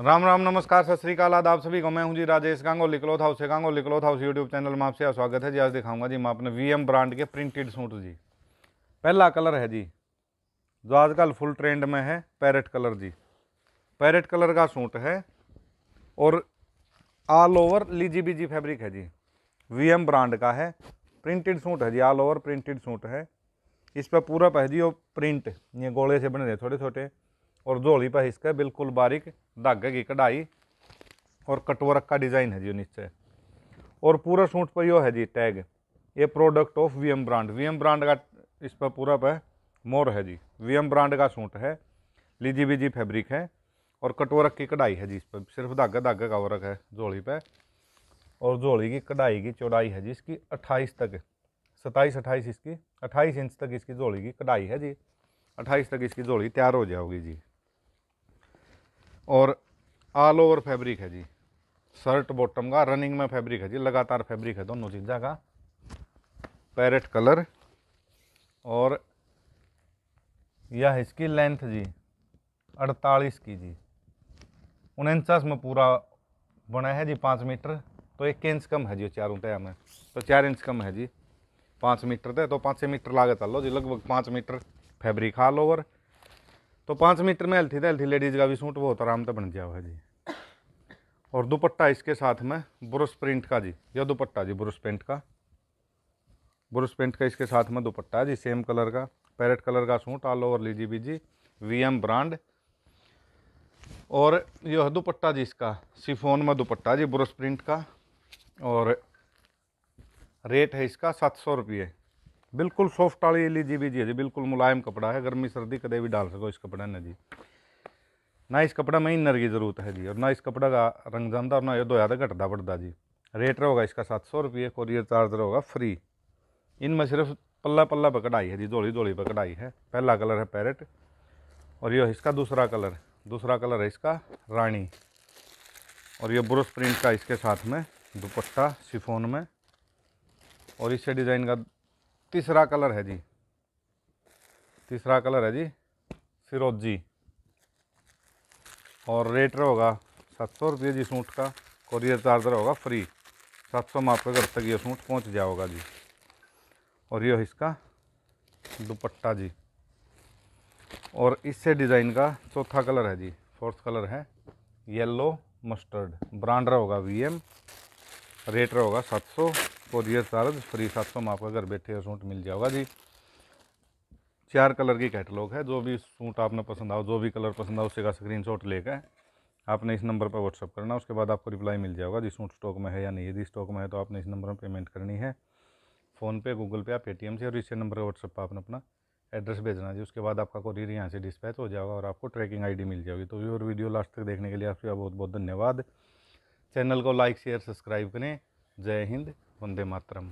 राम राम नमस्कार सत श्रीकाल आदाब सभी को मैं हूं जी राजेश गांगो था हाउस गांगो था हाउस यूट्यूब चैनल में आपसे स्वागत है जी आज दिखाऊंगा जी मैं अपने वीएम ब्रांड के प्रिंटेड सूट जी पहला कलर है जी जो आजकल फुल ट्रेंड में है पैरेट कलर जी पैरेट कलर का सूट है और ऑल ओवर लीजी बीजी फैब्रिक है जी एम ब्रांड का है प्रिंटेड सूट है जी ऑल ओवर प्रिंटेड सूट है इस पर पूरा है जी और प्रिंट ये गोले से बने थे छोटे छोटे और जोड़ी पर इसका बिल्कुल बारीक धागे की कढ़ाई और कटवरक का डिज़ाइन है जी नीचे और पूरा सूट पर यो है जी टैग ये product of VM brand VM brand का इस पर पूरा पर मोर है जी वीएम ब्रांड का सूट है लीजी बीजी फैब्रिक है और कटोरक की कढ़ाई है जी इस पर सिर्फ धागा धागा का वर्क है झोली पे और झोली की कढ़ाई की चौड़ाई है जी इसकी अट्ठाईस तक सताईस अट्ठाईस इसकी अट्ठाईस इंच तक इसकी झोली की कढ़ाई है जी अट्ठाईस तक इसकी झोली तैयार हो जाओगी जी और ऑल ओवर फैब्रिक है जी शर्ट बॉटम का रनिंग में फैब्रिक है जी लगातार फैब्रिक है दोनों चीज़ा का पैरेट कलर और यह इसकी लेंथ जी अड़तालीस की जी उनचास में पूरा बना है जी पाँच मीटर तो एक इंच कम है जी चारों तय में तो चार इंच कम है जी पाँच मीटर तय तो पाँच छः मीटर लागे लो जी लगभग पाँच मीटर फैब्रिक ऑल ओवर तो पाँच मीटर में हल्थी हल्थी लेडीज़ का भी सूट बहुत आराम से बन गया है जी और दुपट्टा इसके साथ में ब्रश प्रिंट का जी यह दुपट्टा जी ब्रश पेंट का ब्रश पेंट का इसके साथ में दुपट्टा जी सेम कलर का पैरेट कलर का सूट ऑल ओवर लीजिए भी जी वी ब्रांड और यह दुपट्टा जी इसका सिफोन में दुपट्टा जी ब्रश प्रिंट का और रेट है इसका सात सौ रुपये बिल्कुल सॉफ्ट वाली लीजिए भी जी जी बिल्कुल मुलायम कपड़ा है गर्मी सर्दी कदे भी डाल सको इस कपड़े ने जी ना इस कपड़ा में इनर की ज़रूरत है जी और ना इस कपड़ा का रंग जाना और ना ये धोया तो घटता बढ़ता जी रेट रहेगा इसका सात सौ रुपये कोरियर चार्ज रहेगा फ्री इनमें सिर्फ पल्ला पल्ला पकड़ाई है जी धोली धोली पकड़ाई है पहला कलर है पैरेट और ये इसका दूसरा कलर दूसरा कलर है इसका रानी और ये ब्रश प्रिंट का इसके साथ में दुपट्टा शिफोन में और इससे डिज़ाइन का तीसरा कलर है जी तीसरा कलर है जी फिरोजी और रेट होगा सात सौ रुपये जी सूट का कोरियर चार्जर होगा फ्री सात सौ में आपके घर तक ये सूट पहुंच जाओगा जी और ये इसका दुपट्टा जी और इससे डिज़ाइन का चौथा कलर है जी फोर्थ कलर है येलो मस्टर्ड ब्रांड होगा वी एम रेट होगा सात सौ कोरियर चार्ज तो फ्री सात तो सौ में आपका घर बैठे सूट मिल जाएगा जी चार कलर की कैटलॉग है जो भी सूट आपने पसंद आओ जो भी कलर पसंद आओ उसी का स्क्रीन शॉट लेकर आपने इस नंबर पर व्हाट्सअप करना उसके बाद आपको रिप्लाई मिल जाएगा जी सूट स्टॉक में है या नहीं यदि स्टॉक में है तो आपने इस नंबर पर पेमेंट करनी है फ़ोनपे गूगल पे या पेटीएम से और इसी नंबर पर व्हाट्सअप पर आपने अपना एड्रेस भेजना जी उसके बाद आपका कोरियर यहाँ से डिस्पैच हो जाएगा और आपको ट्रैकिंग आईडी मिल जाएगी तो व्यूअर वीडियो लास्ट तक देखने के लिए आपका बहुत बहुत धन्यवाद चैनल को लाइक शेयर सब्सक्राइब करें जय हिंद వందే మాత్రం